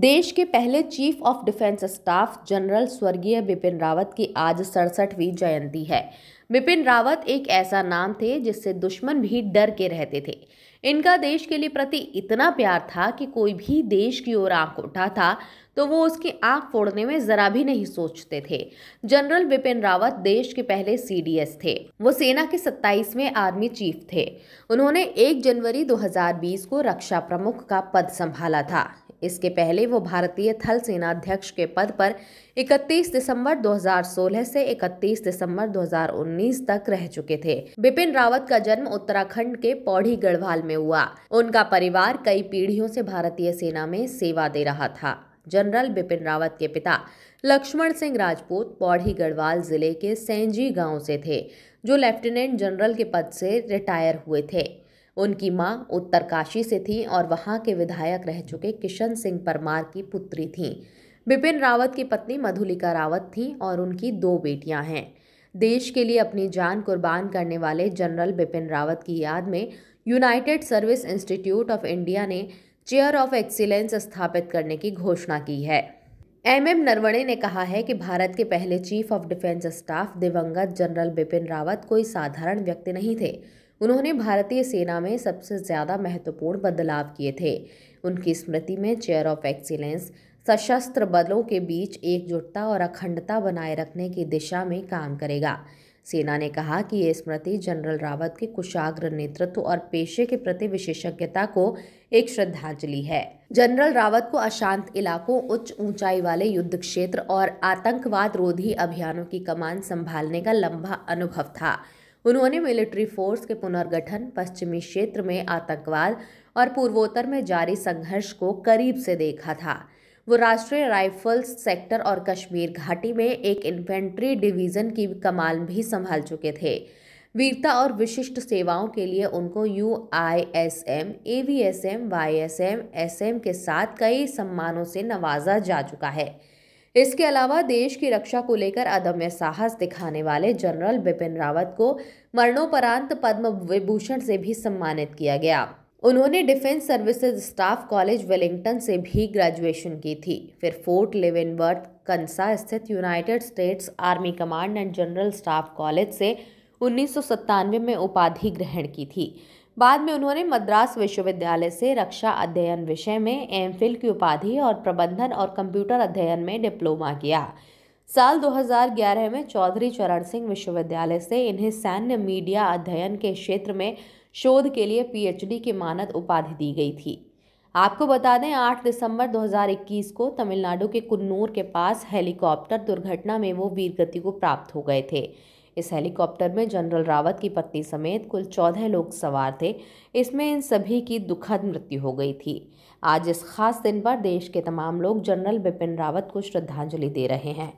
देश के पहले chief of defence staff general स्वर्गीय बिपिन रावत की आज सड़सठवीं जयंती है बिपिन रावत एक ऐसा नाम थे जिससे दुश्मन भी डर के रहते थे इनका देश के लिए प्रति इतना प्यार था कि कोई भी देश की ओर आंख उठा था तो वो उसकी आंख फोड़ने में जरा भी नहीं सोचते थे जनरल बिपिन रावत देश के पहले सीडीएस थे वो सेना के सत्ताईसवें आर्मी चीफ थे उन्होंने 1 जनवरी 2020 को रक्षा प्रमुख का पद संभाला था इसके पहले वो भारतीय थल सेना अध्यक्ष के पद पर 31 दिसंबर 2016 से 31 दिसंबर 2019 तक रह चुके थे बिपिन रावत का जन्म उत्तराखंड के पौड़ी गढ़वाल में हुआ उनका परिवार कई पीढ़ियों से भारतीय सेना में सेवा दे रहा था जनरल बिपिन रावत के पिता लक्ष्मण सिंह राजपूत पौढ़ी गढ़वाल जिले के सेंजी गांव से थे जो लेफ्टिनेंट जनरल के पद से रिटायर हुए थे उनकी मां उत्तरकाशी से थी और वहां के विधायक रह चुके किशन सिंह परमार की पुत्री थीं बिपिन रावत की पत्नी मधुलिका रावत थीं और उनकी दो बेटियां हैं देश के लिए अपनी जान कुर्बान करने वाले जनरल बिपिन रावत की याद में United Service Institute of India ने चेयर ऑफ एक्सीलेंस स्थापित करने की घोषणा की है एम एम नरवणे ने कहा है कि भारत के पहले चीफ ऑफ डिफेंस स्टाफ दिवंगत जनरल बिपिन रावत कोई साधारण व्यक्ति नहीं थे उन्होंने भारतीय सेना में सबसे ज़्यादा महत्वपूर्ण बदलाव किए थे उनकी स्मृति में चेयर ऑफ एक्सीलेंस सशस्त्र बलों के बीच एकजुटता और अखंडता बनाए रखने की दिशा में काम करेगा सेना ने कहा कि ये स्मृति जनरल रावत के कुशाग्र नेतृत्व और पेशे के प्रति विशेषज्ञता को एक श्रद्धांजलि है जनरल रावत को अशांत इलाकों उच्च ऊंचाई वाले युद्ध क्षेत्र और आतंकवाद रोधी अभियानों की कमान संभालने का लंबा अनुभव था उन्होंने मिलिट्री फोर्स के पुनर्गठन पश्चिमी क्षेत्र में आतंकवाद और पूर्वोत्तर में जारी संघर्ष को करीब से देखा था वो राष्ट्रीय राइफल्स सेक्टर और कश्मीर घाटी में एक इन्फेंट्री डिवीज़न की कमान भी संभाल चुके थे वीरता और विशिष्ट सेवाओं के लिए उनको U I S M A V S M Y S M S M के साथ कई सम्मानों से नवाजा जा चुका है इसके अलावा देश की रक्षा को लेकर अदम्य साहस दिखाने वाले जनरल बिपिन रावत को मरणोपरांत पद्म विभूषण से भी सम्मानित किया गया उन्होंने defence services staff college Wellington से भी ग्रेजुएशन की थी फिर फोर्ट लिविनवर्थ कंसा स्थित United States Army Command and General Staff College से उन्नीस में उपाधि ग्रहण की थी बाद में उन्होंने मद्रास विश्वविद्यालय से रक्षा अध्ययन विषय में एम की उपाधि और प्रबंधन और कंप्यूटर अध्ययन में डिप्लोमा किया साल 2011 में चौधरी चरण सिंह विश्वविद्यालय से इन्हें सैन्य मीडिया अध्ययन के क्षेत्र में शोध के लिए पीएचडी की मानद उपाधि दी गई थी आपको बता दें 8 दिसंबर 2021 को तमिलनाडु के कुन्नूर के पास हेलीकॉप्टर दुर्घटना में वो वीरगति को प्राप्त हो गए थे इस हेलीकॉप्टर में जनरल रावत की पत्नी समेत कुल चौदह लोग सवार थे इसमें इन सभी की दुखद मृत्यु हो गई थी आज इस खास दिन पर देश के तमाम लोग जनरल बिपिन रावत को श्रद्धांजलि दे रहे हैं